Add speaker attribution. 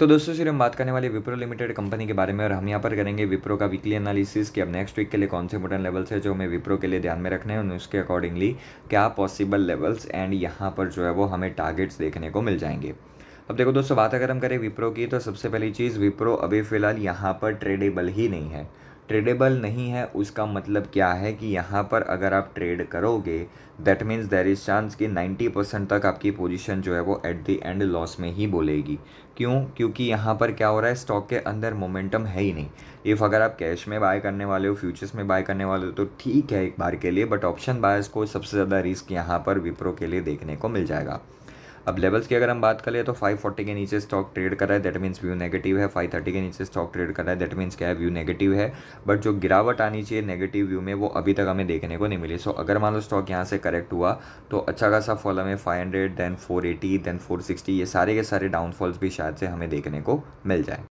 Speaker 1: तो दोस्तों सिर्फ हम बात करने वाले विप्रो लिमिटेड कंपनी के बारे में और हम यहाँ पर करेंगे विप्रो का वीकली एनालिसिस कि अब नेक्स्ट वीक के लिए कौन से इंपॉर्टेंट लेवल्स है जो हमें विप्रो के लिए ध्यान में रखने हैं और उसके अकॉर्डिंगली क्या पॉसिबल लेवल्स एंड यहाँ पर जो है वो हमें टारगेट्स देखने को मिल जाएंगे अब देखो दोस्तों बात अगर हम करें विप्रो की तो सबसे पहली चीज़ विप्रो अभी फ़िलहाल यहाँ पर ट्रेडेबल ही नहीं है ट्रेडेबल नहीं है उसका मतलब क्या है कि यहाँ पर अगर आप ट्रेड करोगे that means there is chance कि 90 परसेंट तक आपकी पोजीशन जो है वो एट द एंड लॉस में ही बोलेगी क्यों क्योंकि यहाँ पर क्या हो रहा है स्टॉक के अंदर मोमेंटम है ही नहीं इफ़ अगर आप कैश में बाय करने वाले हो फ्यूचर्स में बाय करने वाले हो तो ठीक है एक बार के लिए बट ऑप्शन बायस को सबसे ज़्यादा रिस्क यहाँ पर विप्रो के लिए देखने को मिल जाएगा अब लेवल्स की अगर हम बात करें तो 540 के नीचे स्टॉक ट्रेड कर रहा है दैट मीन्स व्यू नेगेटिव है 530 के नीचे स्टॉक ट्रेड कर रहा है दैट मीन्स क्या है व्यू नेगेटिव है बट जो गिरावट आनी चाहिए नेगेटिव व्यू में वो अभी तक हमें देखने को नहीं मिली सो so, अगर मान लो स्टॉक यहाँ से करेक्ट हुआ तो अच्छा खासा फॉल हमें five hundred then four eighty then four sixty ये सारे के सारे डाउनफॉल्स भी शायद से हमें देखने को मिल जाए